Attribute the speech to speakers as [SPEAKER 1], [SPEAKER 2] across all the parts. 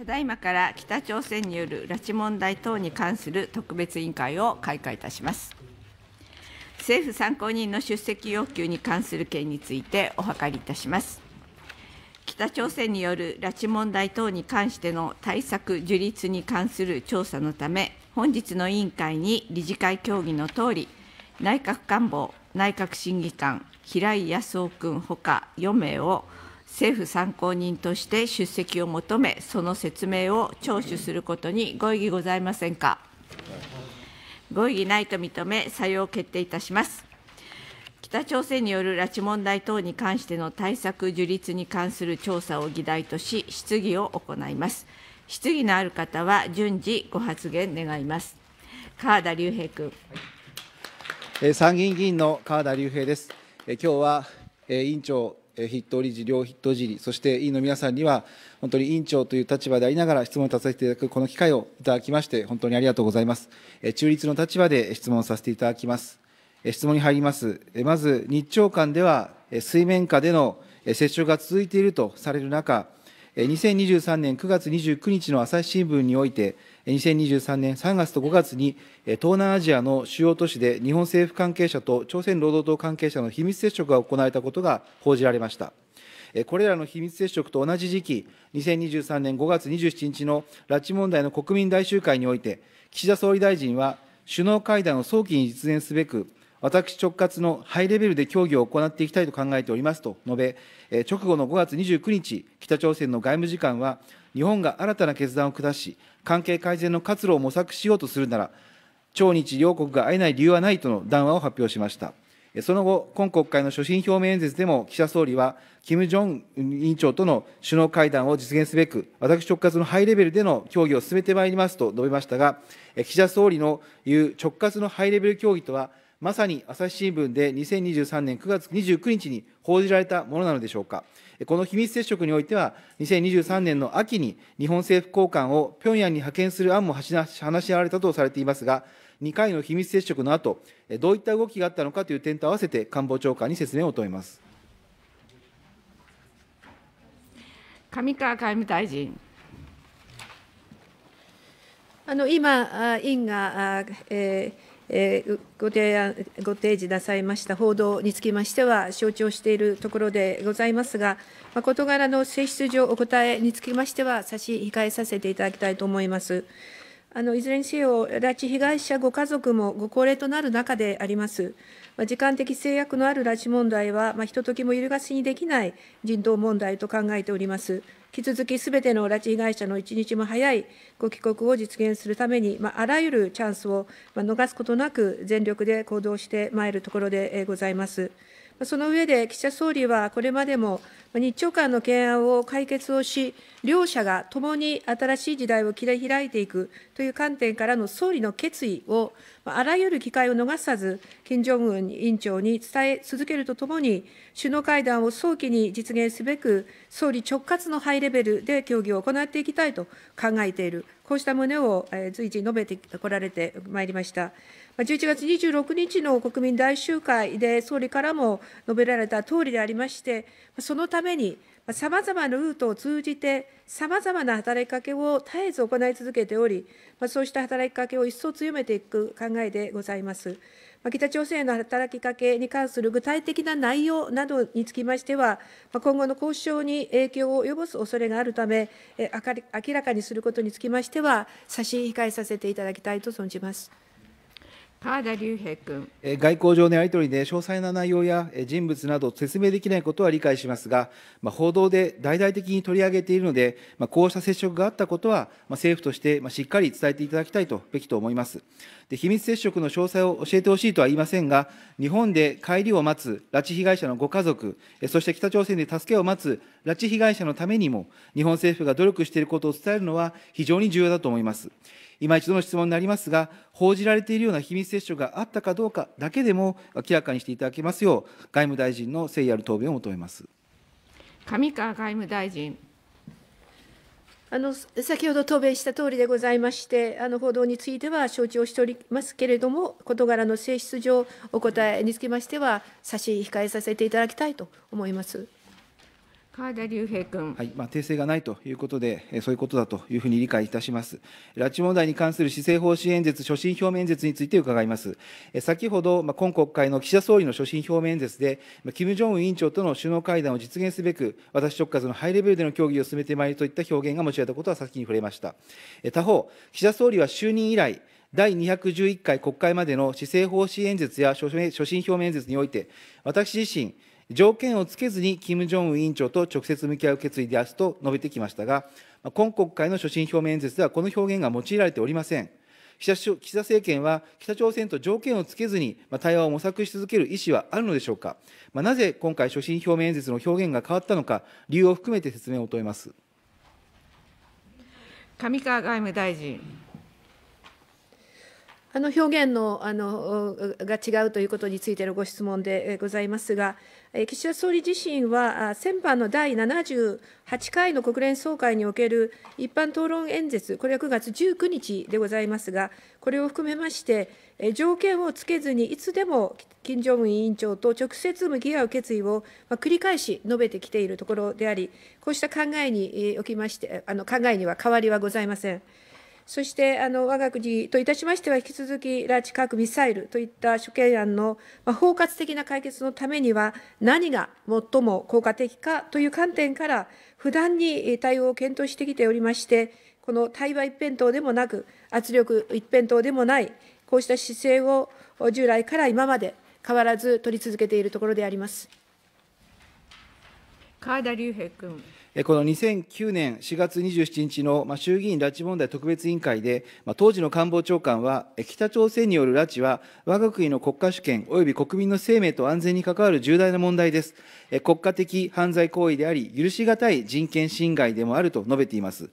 [SPEAKER 1] ただいまから北朝鮮による拉致問題等に関する特別委員会を開会いたします政府参考人の出席要求に関する件についてお諮りいたします北朝鮮による拉致問題等に関しての対策樹立に関する調査のため本日の委員会に理事会協議のとおり内閣官房内閣審議官平井康夫君ほか4名を政府参考人として出席を求め、その説明を聴取することにご異議ございませんか。ご異議ないと認め、採用決定いたします。北朝鮮による拉致問題等に関しての対策樹立に関する調査を議題とし、質疑を行います。質疑のある方は順次ご発言願います。川田隆平
[SPEAKER 2] 君。参議院議員の川田隆平です。今日は委員長筆頭理事、両筆頭理事、そして委員の皆さんには、本当に委員長という立場でありながら質問をさせていただくこの機会をいただきまして、本当にありがとうございます。中立の立場で質問させていただきます。質問に入ります。まず、日朝間では水面下での接触が続いているとされる中、2023年9月29日の朝日新聞において、2023年3月と5月に、東南アジアの主要都市で日本政府関係者と朝鮮労働党関係者の秘密接触が行われたことが報じられました。これらの秘密接触と同じ時期、2023年5月27日の拉致問題の国民大集会において、岸田総理大臣は首脳会談を早期に実現すべく、私直轄のハイレベルで協議を行っていきたいと考えておりますと述べ、直後の5月29日、北朝鮮の外務次官は、日本が新たな決断を下し、関係改善の活路を模索しようとするなら、朝日両国が会えない理由はないとの談話を発表しました。その後、今国会の所信表明演説でも岸田総理は、金正恩委員長との首脳会談を実現すべく、私直轄のハイレベルでの協議を進めてまいりますと述べましたが、岸田総理の言う直轄のハイレベル協議とは、まさに朝日新聞で2023年9月29日に報じられたものなのでしょうか。この秘密接触においては、2023年の秋に日本政府高官を平壌に派遣する案も話し合われたとされていますが、2回の秘密接触の後、どういった動きがあったのかという点と合わせて官房長官に説明を求めます。
[SPEAKER 3] 上川外務大臣。あの今、委員が、えーご提案、ご提示なさいました報道につきましては、承知をしているところでございますが、事柄の性質上、お答えにつきましては、差し控えさせていただきたいと思います。あのいずれにせよ、拉致被害者ご家族もご高齢となる中であります。ま時間的制約のある拉致問題は、まあ、ひとときも揺るがしにできない人道問題と考えております。引き続きすべての拉致被害者の一日も早いご帰国を実現するために、まあ、あらゆるチャンスを、まあ、逃すことなく全力で行動してまいるところでございます。その上で、岸田総理はこれまでも、日朝間の懸案を解決をし、両者が共に新しい時代を切り開いていくという観点からの総理の決意を、あらゆる機会を逃さず、金正恩委員長に伝え続けるとともに、首脳会談を早期に実現すべく、総理直轄のハイレベルで協議を行っていきたいと考えている、こうした旨を随時述べてこられてまいりました。11月26日の国民大集会で総理からも述べられたとおりでありまして、そのために、さまざまなルートを通じて、さまざまな働きかけを絶えず行い続けており、そうした働きかけを一層強めていく考えでございます。北朝鮮への働きかけに関する具体的な内容などにつきましては、今後の交渉に影響を及ぼす恐れがあるため、明らかにすることにつきましては、差し控えさせていただきたいと存じます。川田隆平君
[SPEAKER 2] 外交上のやり取りで詳細な内容や人物など説明できないことは理解しますが、まあ、報道で大々的に取り上げているので、まあ、こうした接触があったことは、まあ、政府としてしっかり伝えていただきたいとべきと思います。で秘密接触の詳細を教えてほしいとは言いませんが、日本で帰りを待つ拉致被害者のご家族、そして北朝鮮で助けを待つ拉致被害者のためにも、日本政府が努力していることを伝えるのは非常に重要だと思います。今一度の質問になりますが、報じられているような秘密接触があったかどうかだけでも明らかにしていただけますよう、外務大臣の誠意ある答弁を求めます
[SPEAKER 3] 上川外務大臣。あの先ほど答弁したとおりでございまして、あの報道については承知をしておりますけれども、事柄の性質上、お答えにつきましては、差し控えさせていただきたいと思います。川田隆平君、
[SPEAKER 2] はいまあ、訂正がないということで、えそういうことだというふうに理解いたします。拉致問題に関する施政方針演説、所信表明演説について伺います。え先ほど、まあ、今国会の岸田総理の所信表明演説で、まあ、金正恩委員長との首脳会談を実現すべく、私直轄のハイレベルでの協議を進めてまいりといった表現が持ち上げたことは先に触れました。え他方、岸田総理は就任以来、第211回国会までの施政方針演説や所信表明演説において、私自身、条件をつけずに金正恩委員長と直接向き合う決意であすと述べてきましたが、今国会の所信表明演説ではこの表現が用いられておりません。岸田政権は北朝鮮と条件をつけずに対話を模索し続ける意思はあるのでしょうか、まあ、なぜ今回、所信表明演説の表現が変わったのか、理由を含めて説明を問めます
[SPEAKER 1] 上川外務大臣。
[SPEAKER 3] あの表現のあのが違うということについてのご質問でございますが、岸田総理自身は、先般の第78回の国連総会における一般討論演説、これは9月19日でございますが、これを含めまして、条件をつけずに、いつでも金正恩委員長と直接向き合う決意を繰り返し述べてきているところであり、こうした考えにおきまして、あの考えには変わりはございません。そしてあの我が国といたしましては、引き続き拉致、核、ミサイルといった諸懸案の、ま包括的な解決のためには、何が最も効果的かという観点から、不断に対応を検討してきておりまして、この対話一辺倒でもなく、圧力一辺倒でもない、こうした姿勢を従来から今まで変わらず取り続けているところであります。川田隆平君。
[SPEAKER 2] この2009年4月27日の衆議院拉致問題特別委員会で、当時の官房長官は、北朝鮮による拉致は、我が国の国家主権及び国民の生命と安全に関わる重大な問題です。国家的犯罪行為であり、許し難い人権侵害でもあると述べています。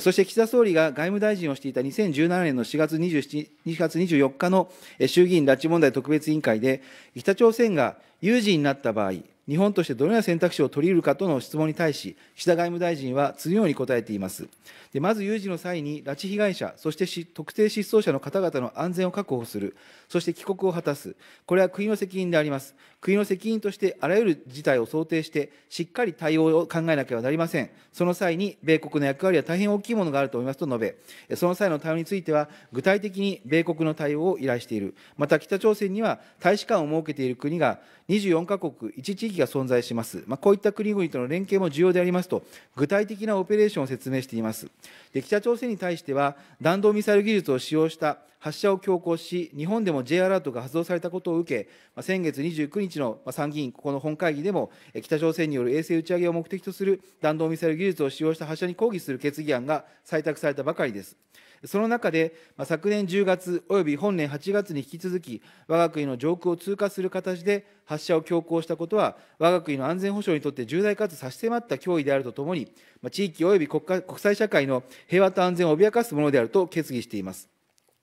[SPEAKER 2] そして岸田総理が外務大臣をしていた2017年の4月 ,27 2月24日の衆議院拉致問題特別委員会で、北朝鮮が有事になった場合、日本としてどのような選択肢を取り入れるかとの質問に対し、岸田外務大臣は次のように答えています。でまず有事の際に拉致被害者、そして特定失踪者の方々の安全を確保する、そして帰国を果たす、これは国の責任であります。国の責任としてあらゆる事態を想定して、しっかり対応を考えなければなりません。その際に、米国の役割は大変大きいものがあると思いますと述べ、その際の対応については、具体的に米国の対応を依頼している。また、北朝鮮には大使館を設けている国が24カ国、1地域が存在します。まあ、こういった国々との連携も重要でありますと、具体的なオペレーションを説明しています。で北朝鮮に対しては、弾道ミサイル技術を使用した発射を強行し、日本でも J アラートが発動されたことを受け、先月29日の参議院、ここの本会議でも、北朝鮮による衛星打ち上げを目的とする弾道ミサイル技術を使用した発射に抗議する決議案が採択されたばかりです。その中で、昨年10月および本年8月に引き続き、我が国の上空を通過する形で発射を強行したことは、我が国の安全保障にとって重大かつ差し迫った脅威であるとともに、地域および国家国際社会の平和と安全を脅かすものであると決議しています。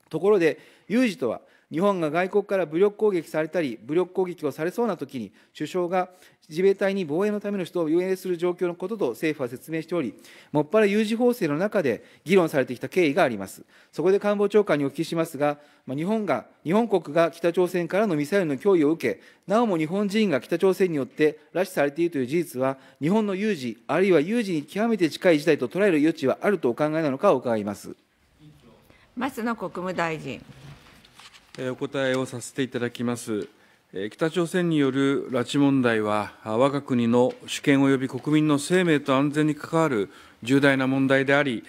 [SPEAKER 2] ところで、有事とは、日本が外国から武力攻撃されたり、武力攻撃をされそうなときに、首相が自衛隊に防衛のための人を運営する状況のことと政府は説明しており、もっぱら有事法制の中で議論されてきた経緯があります。そこで官房長官にお聞きしますが、日本が、日本国が北朝鮮からのミサイルの脅威を受け、なおも日本人が北朝鮮によって拉致されているという事実は、日本の有事、あるいは有事に極めて近い事態と捉える余地はあるとお考えなのかを伺います。
[SPEAKER 1] 松野国務大臣。
[SPEAKER 4] お答えをさせていただきます。北朝鮮による拉致問題は、我が国の主権及び国民の生命と安全に関わる重大な問題であり、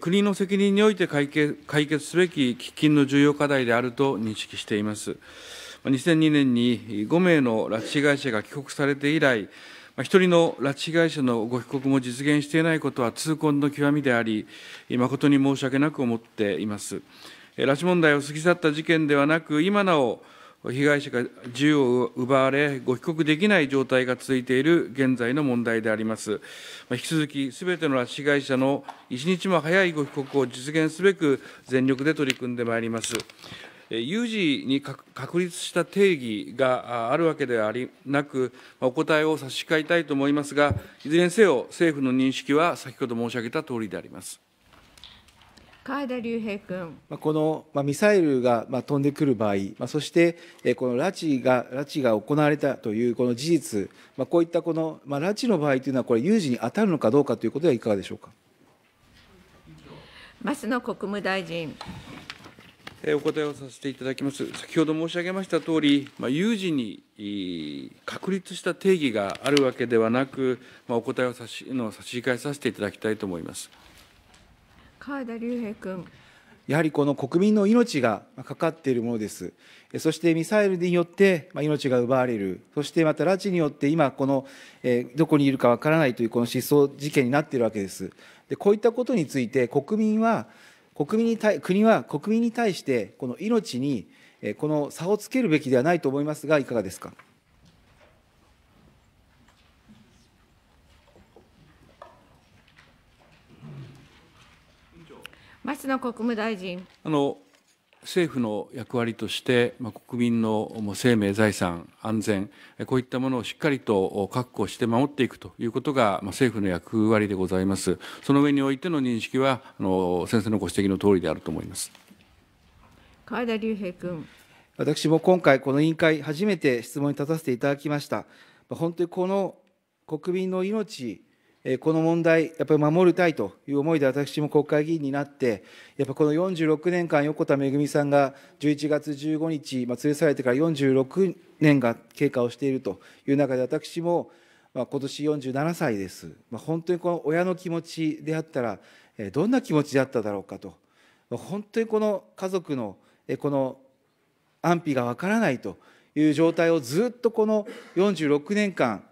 [SPEAKER 4] 国の責任において解決解決すべき喫緊の重要課題であると認識しています。2002年に5名の拉致被害者が帰国されて以来、1人の拉致被害者のご帰国も実現していないことは痛恨の極みであり、誠に申し訳なく思っています。拉致問題を過ぎ去った事件ではなく、今なお、被害者が自由を奪われ、ご帰国できない状態が続いている現在の問題であります。引き続き、すべての拉致被害者の一日も早いご帰国を実現すべく、全力で取り組んでまいります。有事に確立した定義があるわけではありなく、お答えを差し控えたいと思いますが、いずれにせよ、政府の認識は先ほど申し上げたとおりであります。
[SPEAKER 1] 海田隆平君。
[SPEAKER 2] この、まあ、ミサイルが、まあ、飛んでくる場合、まあ、そして、えこの拉致が、拉致が行われたというこの事実、まあ、こういったこの、まあ、拉致の場合というのは、これ、有事に当たるのかどうかということはいかがでしょうか。
[SPEAKER 1] 増野国務大臣。
[SPEAKER 4] お答えをさせていただきます。先ほど申し上げましたとおり、まあ、有事に確立した定義があるわけではなく、まあ、お答えをさしの
[SPEAKER 2] 差し控えさせていただきたいと思いま
[SPEAKER 4] す。
[SPEAKER 1] 川田隆平君。
[SPEAKER 2] やはりこの国民の命がかかっているものです。そしてミサイルによって命が奪われる、そしてまた拉致によって今、このどこにいるかわからないというこの失踪事件になっているわけです。でこういったことについて国民は国民に対、国は国民に対して、この命にこの差をつけるべきではないと思いますが、いかが
[SPEAKER 1] ですか。松野国務大臣。
[SPEAKER 4] あの政府の役割として、まあ、国民の生命、財産、安全、こういったものをしっかりと確保して守っていくということが、まあ、政府の役割でございます。その上においての認識は、あの先生のご指摘の通りであると思いま
[SPEAKER 2] す。
[SPEAKER 1] 川田隆平君。
[SPEAKER 2] 私も今回、この委員会、初めて質問に立たせていただきました。本当にこの国民の命この問題、やっぱり守りたいという思いで、私も国会議員になって、やっぱこの46年間、横田めぐみさんが11月15日、まあ、連れ去られてから46年が経過をしているという中で、私も、まあ、今年47歳です。まあ、本当にこの親の気持ちであったら、どんな気持ちであっただろうかと、まあ、本当にこの家族のこの安否がわからないという状態をずっとこの46年間、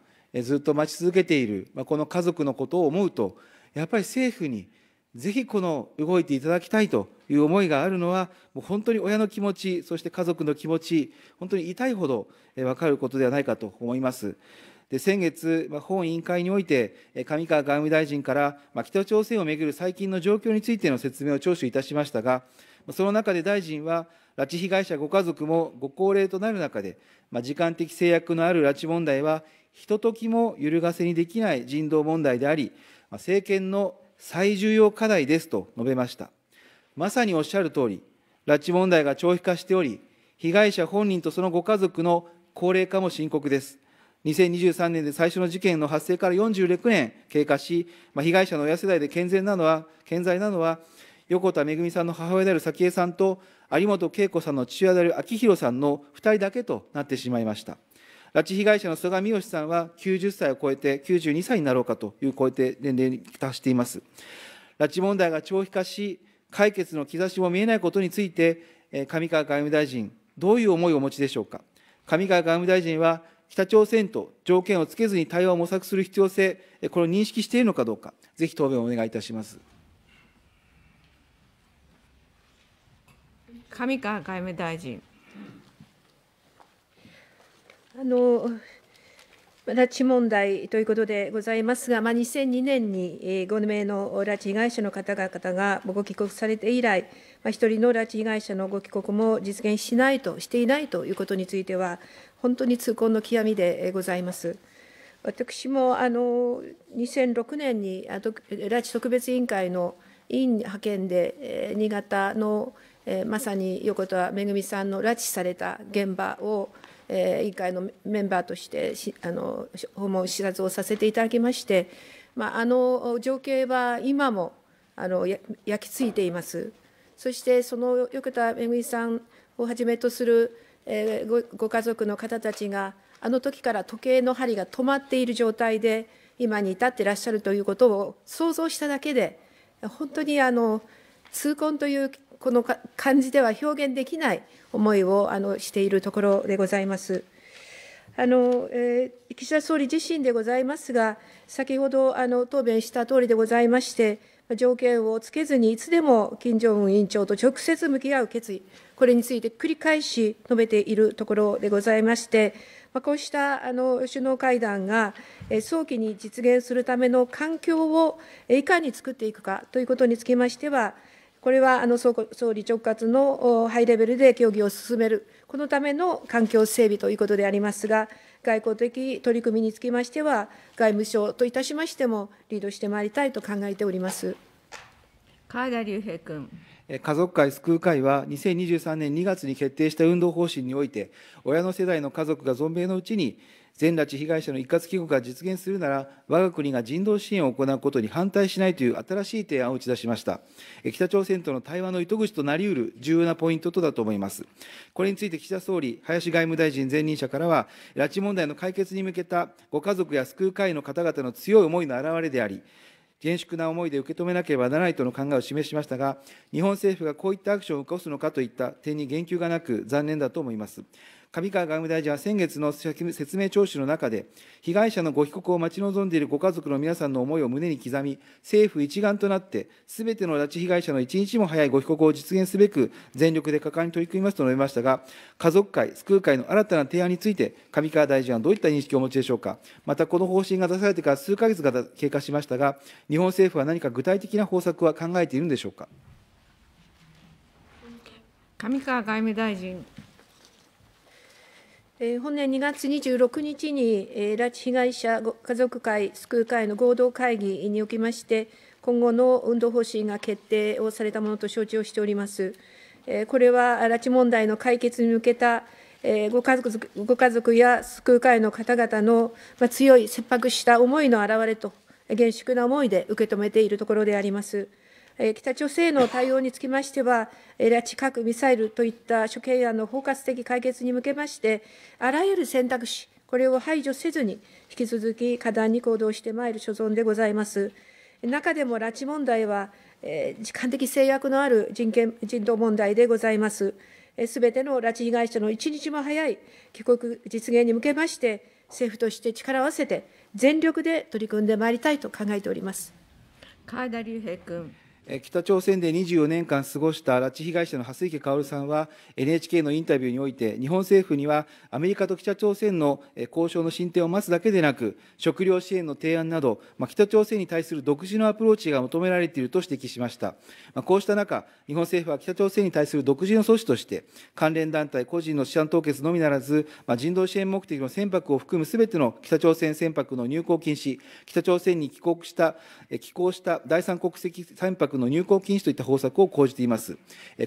[SPEAKER 2] ずっと待ち続けている、まあ、この家族のことを思うと、やっぱり政府にぜひこの動いていただきたいという思いがあるのは、もう本当に親の気持ち、そして家族の気持ち、本当に痛いほど分かることではないかと思います。で先月、ま本委員会において、上川外務大臣から、まあ、北朝鮮をめぐる最近の状況についての説明を聴取いたしましたが、その中で大臣は、拉致被害者ご家族もご高齢となる中で、まあ、時間的制約のある拉致問題はひとときも揺るがせにできない人道問題であり、政権の最重要課題ですと述べました。まさにおっしゃる通り、拉致問題が長期化しており、被害者本人とそのご家族の高齢化も深刻です。2023年で最初の事件の発生から46年経過し、まあ、被害者の親世代で健全なのは、健在なのは、横田めぐみさんの母親である早紀江さんと、有本恵子さんの父親である明宏さんの2人だけとなってしまいました。拉致被害者の曽我三好さんは90歳を超えて92歳になろうかという超えて年齢に達しています。拉致問題が長期化し、解決の兆しも見えないことについて、上川外務大臣、どういう思いをお持ちでしょうか。上川外務大臣は、北朝鮮と条件をつけずに対話を模索する必要性、これを認識しているのかどうか、ぜひ答弁をお願いいたします。
[SPEAKER 1] 上川外務大臣。
[SPEAKER 3] あの拉致問題ということでございますが、まあ、2002年に5名の拉致被害者の方々がご帰国されて以来、まあ、1人の拉致被害者のご帰国も実現しないと、していないということについては、本当に痛恨の極みでございます。私もあの2006年に拉致特別委員会の委員派遣で、新潟のまさに横田めぐみさんの拉致された現場を、え委員会のメンバーとしてしあの訪問視察をさせていただきまして、まあ、あの情景は今もあの焼き付いています。そしてその横田めぐみさんをはじめとする、えごご家族の方たちがあの時から時計の針が止まっている状態で今に至ってらっしゃるということを想像しただけで本当にあの痛恨というこの漢字では表現できない思いをあのしているところでございます。あのえー、岸田総理自身でございますが、先ほどあの答弁した通りでございまして、条件をつけずにいつでも金正恩委員長と直接向き合う決意、これについて繰り返し述べているところでございまして、まこうしたあの首脳会談が早期に実現するための環境をいかに作っていくかということにつきましては、これはあの総理直轄のハイレベルで協議を進める、このための環境整備ということでありますが、外交的取り組みにつきましては、外務省といたしましても、リードしてまいりたいと考えております川田隆平君。
[SPEAKER 2] 家族会救う会は、2023年2月に決定した運動方針において、親の世代の家族が存命のうちに、全拉致被害者の一括帰国が実現するなら、我が国が人道支援を行うことに反対しないという新しい提案を打ち出しました。北朝鮮との対話の糸口となりうる重要なポイントとだと思います。これについて岸田総理、林外務大臣前任者からは、拉致問題の解決に向けたご家族や救う会の方々の強い思いの表れであり、厳粛な思いで受け止めなければならないとの考えを示しましたが、日本政府がこういったアクションを起こすのかといった点に言及がなく、残念だと思います。上川外務大臣は先月の説明聴取の中で、被害者のご帰国を待ち望んでいるご家族の皆さんの思いを胸に刻み、政府一丸となって、すべての拉致被害者の一日も早いご帰国を実現すべく、全力で果敢に取り組みますと述べましたが、家族会、救う会の新たな提案について、上川大臣はどういった認識をお持ちでしょうか。また、この方針が出されてから数か月が経過しましたが、日本政府は何か具体的な方策は考えているんでしょうか。
[SPEAKER 1] 上川外務大臣。
[SPEAKER 3] 本年2月26日に、拉致被害者家族会、救う会の合同会議におきまして、今後の運動方針が決定をされたものと承知をしております。これは拉致問題の解決に向けたご家族ご家族や救う会の方々の強い切迫した思いの表れと、厳粛な思いで受け止めているところであります。北朝鮮の対応につきましては、拉致、核、ミサイルといった諸懸案の包括的解決に向けまして、あらゆる選択肢、これを排除せずに、引き続き果断に行動してまいる所存でございます。中でも拉致問題は、時間的制約のある人権人道問題でございます。す、べ、ての拉致被害者の一日も早い帰国実現に向けまして、政府として力を合わせて、全力で取り組んでまいりたいと考えております。川田隆平
[SPEAKER 1] 君。
[SPEAKER 2] 北朝鮮で24年間過ごした拉致被害者の蓮池薫さんは NHK のインタビューにおいて日本政府にはアメリカと北朝鮮の交渉の進展を待つだけでなく食料支援の提案など、ま北朝鮮に対する独自のアプローチが求められていると指摘しました、まこうした中日本政府は北朝鮮に対する独自の措置として関連団体個人の資産凍結のみならず、ま人道支援目的の船舶を含むすべての北朝鮮船舶の入港禁止北朝鮮に帰国した寄港した第三国籍船舶の入港禁止といった方策を講じています。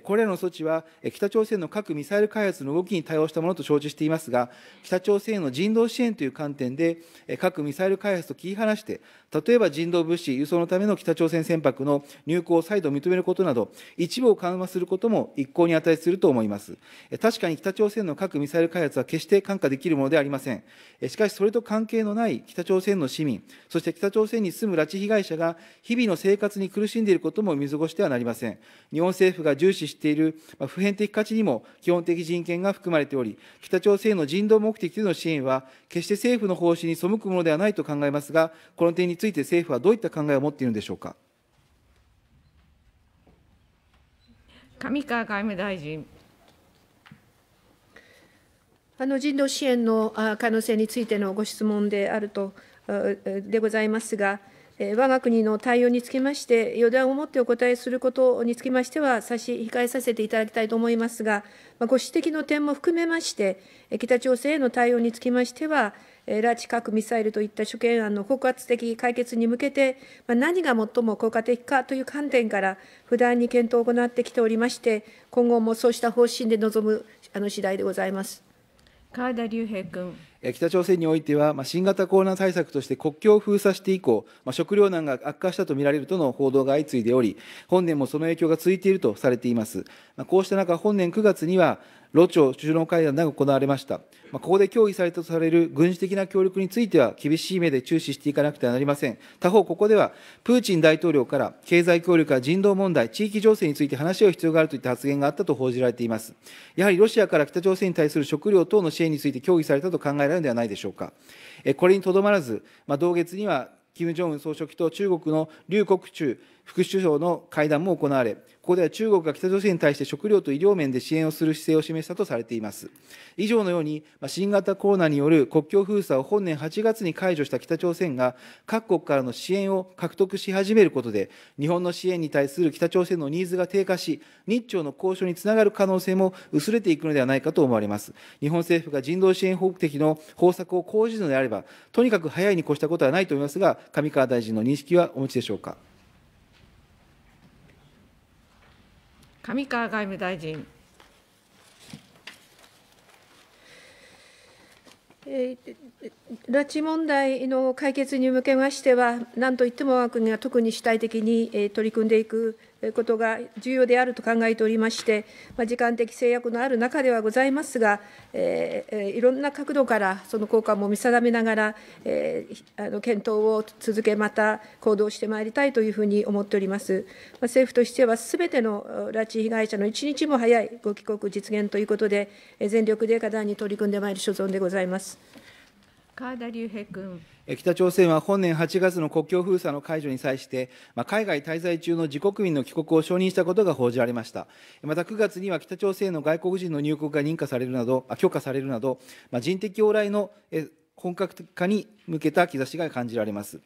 [SPEAKER 2] これらの措置は、北朝鮮の核・ミサイル開発の動きに対応したものと承知していますが、北朝鮮への人道支援という観点で、核・ミサイル開発と切り離して、例えば人道物資輸送のための北朝鮮船舶の入港を再度認めることなど、一部を緩和することも一向に値すると思います。確かに北朝鮮の核・ミサイル開発は決して看過できるものではありません。しかし、それと関係のない北朝鮮の市民、そして北朝鮮に住む拉致被害者が、日々の生活に苦しんでいることことも見過ごしてはなりません。日本政府が重視している普遍的価値にも基本的人権が含まれており、北朝鮮の人道目的での支援は、決して政府の方針に背くものではないと考えますが、この点について政府はどういった考えを持っているんでしょうか。
[SPEAKER 1] 上川外務大臣。
[SPEAKER 3] あの人道支援の可能性についてのご質問であるとでございますが、我が国の対応につきまして、予断をもってお答えすることにつきましては、差し控えさせていただきたいと思いますが、ご指摘の点も含めまして、北朝鮮への対応につきましては、拉致核・ミサイルといった諸懸案の包括的解決に向けて、何が最も効果的かという観点から、不断に検討を行ってきておりまして、今後もそうした方針で臨むあの次第でございます。川田隆平君
[SPEAKER 2] 北朝鮮においては、まあ、新型コロナ対策として国境を封鎖して以降、まあ、食糧難が悪化したとみられるとの報道が相次いでおり、本年もその影響が続いているとされています。まあ、こうした中、本年9月には、ロ朝首脳会談が行われました。まあ、ここで協議されたとされる軍事的な協力については、厳しい目で注視していかなくてはなりません。他方、ここでは、プーチン大統領から経済協力や人道問題、地域情勢について話し合う必要があるといった発言があったと報じられています。やはりロシアから北朝鮮に対する食料等の支援について協議されたと考えられるのではないでしょうか。これにとどまらず、まあ、同月には、金正恩総書記と中国の劉国中副首相の会談も行われ、ここでは中国が北朝鮮に対して食料と医療面で支援をする姿勢を示したとされています。以上のように、新型コロナによる国境封鎖を本年8月に解除した北朝鮮が、各国からの支援を獲得し始めることで、日本の支援に対する北朝鮮のニーズが低下し、日朝の交渉につながる可能性も薄れていくのではないかと思われます。日本政府が人道支援目的の方策を講じるのであれば、とにかく早いに越したことはないと思いますが、上川大臣の認識はお持ちでしょうか。
[SPEAKER 1] 上川外務大臣。
[SPEAKER 3] 拉致問題の解決に向けましては、なんといっても我が国が特に主体的に取り組んでいくことが重要であると考えておりまして、ま時間的制約のある中ではございますが、えー、いろんな角度からその効果も見定めながら、えー、あの検討を続け、また行動してまいりたいというふうに思っております。ま政府としては、すべての拉致被害者の一日も早いご帰国実現ということで、全力で課題に取り組んでまいる所存でございます。川田隆平君
[SPEAKER 2] 北朝鮮は本年8月の国境封鎖の解除に際して、まあ、海外滞在中の自国民の帰国を承認したことが報じられましたまた9月には北朝鮮の外国人の入国が認可されるなど許可されるなど、まあ、人的往来の本格化に向けた兆しが感じられます。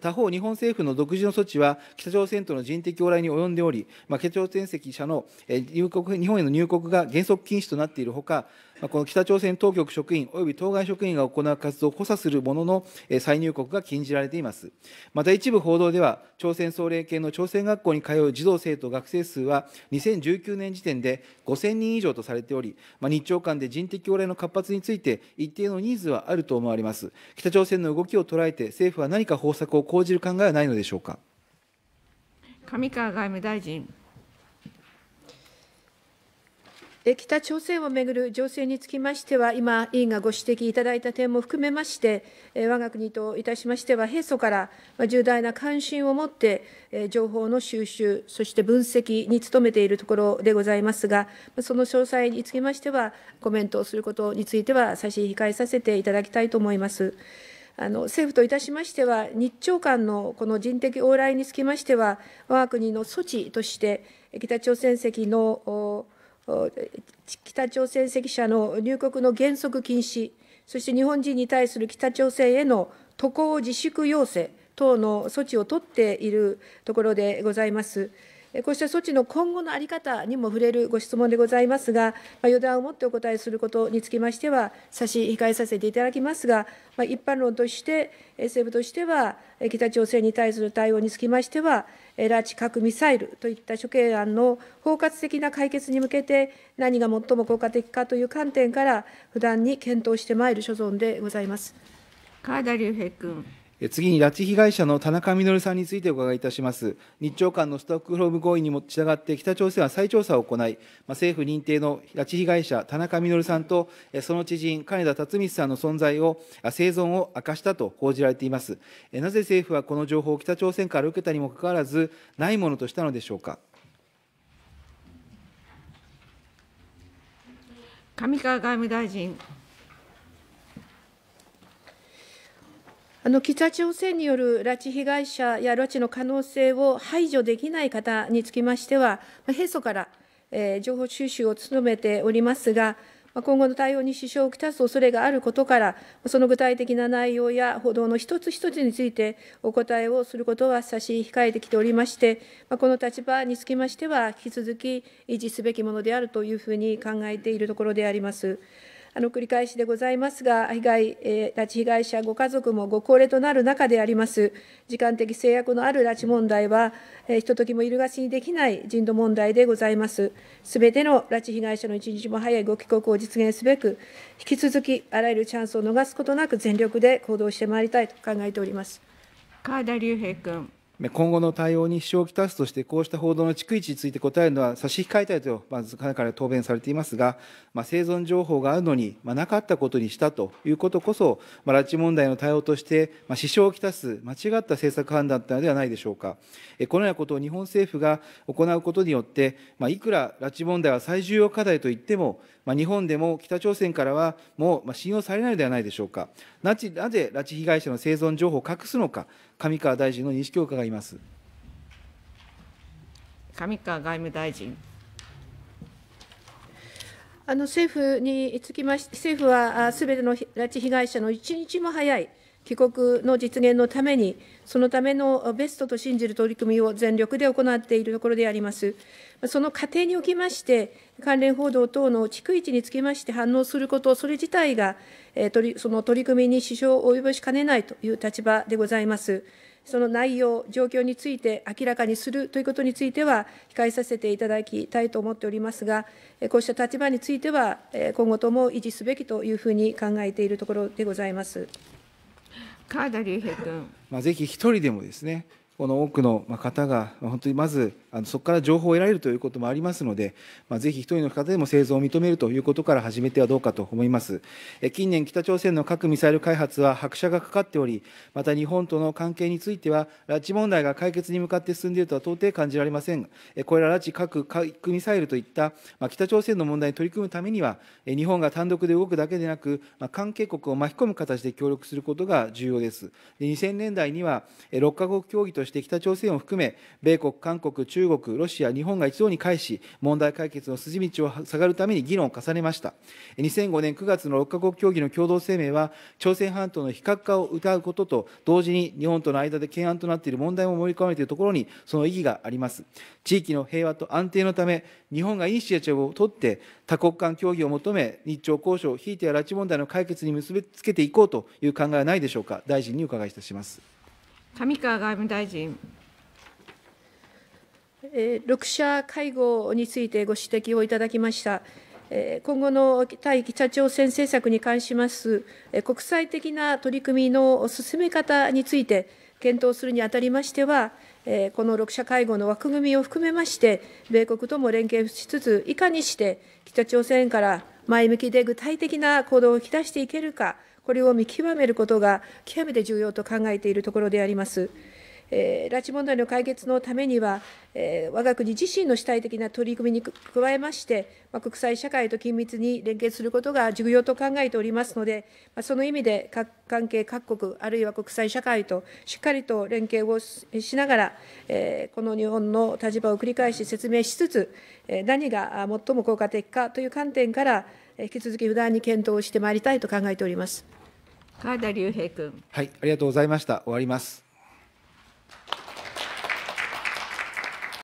[SPEAKER 2] 他方、日本政府の独自の措置は、北朝鮮との人的往来に及んでおり、まあ、北朝鮮籍者の入国日本への入国が原則禁止となっているほか、まあ、この北朝鮮当局職員及び当該職員が行う活動を補佐するもののえ再入国が禁じられています。また一部報道では、朝鮮総連系の朝鮮学校に通う児童生徒学生数は、2019年時点で5000人以上とされており、まあ、日朝間で人的往来の活発について、一定のニーズはあると思われます。北朝鮮の動きを捉えて、政府は何か方策を講じる考えはないのでしょうか。
[SPEAKER 1] 上川外務大臣。
[SPEAKER 3] 北朝鮮をめぐる情勢につきましては、今、委員がご指摘いただいた点も含めまして、我が国といたしましては、平素から重大な関心を持って、情報の収集、そして分析に努めているところでございますが、その詳細につきましては、コメントをすることについては、差し控えさせていただきたいと思います。あの政府といたしましては、日朝間のこの人的往来につきましては、我が国の措置として、北朝鮮籍の北朝鮮籍者の入国の原則禁止、そして日本人に対する北朝鮮への渡航自粛要請等の措置を取っているところでございます。こうした措置の今後の在り方にも触れるご質問でございますが、ま予断を持ってお答えすることにつきましては、差し控えさせていただきますが、ま一般論として、政府としては、北朝鮮に対する対応につきましては、拉致核ミサイルといった処刑案の包括的な解決に向けて、何が最も効果的かという観点から、不断に検討してまいる所存でございます。川田隆平君。
[SPEAKER 2] 次に拉致被害者の田中稔さんについてお伺いいたします。日朝間のストックホルム合意にも従って北朝鮮は再調査を行い、ま政府認定の拉致被害者、田中稔さんとその知人、金田辰光さんの存在を、生存を明かしたと報じられています。なぜ政府はこの情報を北朝鮮から受けたにもかかわらず、ないものとしたのでしょうか。
[SPEAKER 1] 上川外務大臣。
[SPEAKER 3] あの北朝鮮による拉致被害者や拉致の可能性を排除できない方につきましては、平素から、情報収集を努めておりますが、今後の対応に支障をきたす恐れがあることから、その具体的な内容や報道の一つ一つについてお答えをすることは差し控えてきておりまして、この立場につきましては、引き続き維持すべきものであるというふうに考えているところであります。あの繰り返しでございますが、被害、えー、拉致被害者ご家族もご高齢となる中であります、時間的制約のある拉致問題は、えー、ひとときも揺るがしにできない人道問題でございます。すべての拉致被害者の一日も早いご帰国を実現すべく、引き続きあらゆるチャンスを逃すことなく、全力で行動してまいりたいと考えております。川田隆平君。
[SPEAKER 2] 今後の対応に支障をきたすとして、こうした報道の逐一について答えるのは差し控えたいと、まず、かから答弁されていますが、まあ、生存情報があるのに、まあ、なかったことにしたということこそ、まあ、拉致問題の対応として、まあ、支障をきたす間違った政策判断だったのではないでしょうか。このようなことを日本政府が行うことによって、まあ、いくら拉致問題は最重要課題といっても、日本でも北朝鮮からはもう信用されないのではないでしょうか、なぜ拉致被害者の生存情報を隠すのか、上川大臣の認識を伺います
[SPEAKER 1] 上川外務大臣。
[SPEAKER 3] あの政府につきまして、政府はすべての拉致被害者の一日も早い帰国の実現のために、そのためのベストと信じる取り組みを全力で行っているところであります。その過程におきまして、関連報道等の逐一につきまして反応すること、それ自体が、その取り組みに支障を及ぼしかねないという立場でございます。その内容、状況について明らかにするということについては、控えさせていただきたいと思っておりますが、こうした立場については、今後とも維持すべきというふうに考えているところでございます。かダリエヘ君
[SPEAKER 2] まあぜひ一人でもですねこの多くの方が、本当にまず、そこから情報を得られるということもありますので、ぜひ一人の方でも製造を認めるということから始めてはどうかと思います。近年、北朝鮮の核・ミサイル開発は拍車がかかっており、また日本との関係については、拉致問題が解決に向かって進んでいるとは到底感じられません。これら拉致核・核ミサイルといった北朝鮮の問題に取り組むためには、日本が単独で動くだけでなく、関係国を巻き込む形で協力することが重要です。2000年代には6カ国協議としてして北朝鮮を含め、米国、韓国、中国、ロシア、日本が一堂に会し、問題解決の筋道を下がるために議論を重ねました。2005年9月の6カ国協議の共同声明は、朝鮮半島の非核化を謳うことと、同時に日本との間で懸案となっている問題も盛り込まれているところに、その意義があります。地域の平和と安定のため、日本がイニシアチブを取って、多国間協議を求め、日朝交渉、ひいては拉致問題の解決に結びつけていこうという考えはないでしょうか、大臣にお伺いいたします。
[SPEAKER 3] 上川外務大臣。6者会合についてご指摘をいただきました。今後の対北朝鮮政策に関します国際的な取り組みの進め方について、検討するにあたりましては、この6者会合の枠組みを含めまして、米国とも連携しつつ、いかにして北朝鮮から前向きで具体的な行動を引き出していけるか、これを見極めることが極めて重要と考えているところであります。えー、拉致問題の解決のためには、えー、我が国自身の主体的な取り組みに加えまして、まあ、国際社会と緊密に連携することが重要と考えておりますので、まあ、その意味で関係各国、あるいは国際社会としっかりと連携をしながら、えー、この日本の立場を繰り返し説明しつつ、え何が最も効果的かという観点から、引き続き不断に検討してまいりたいと考えております。川田隆平
[SPEAKER 1] 君。
[SPEAKER 2] はい、ありがとうございました。終わります。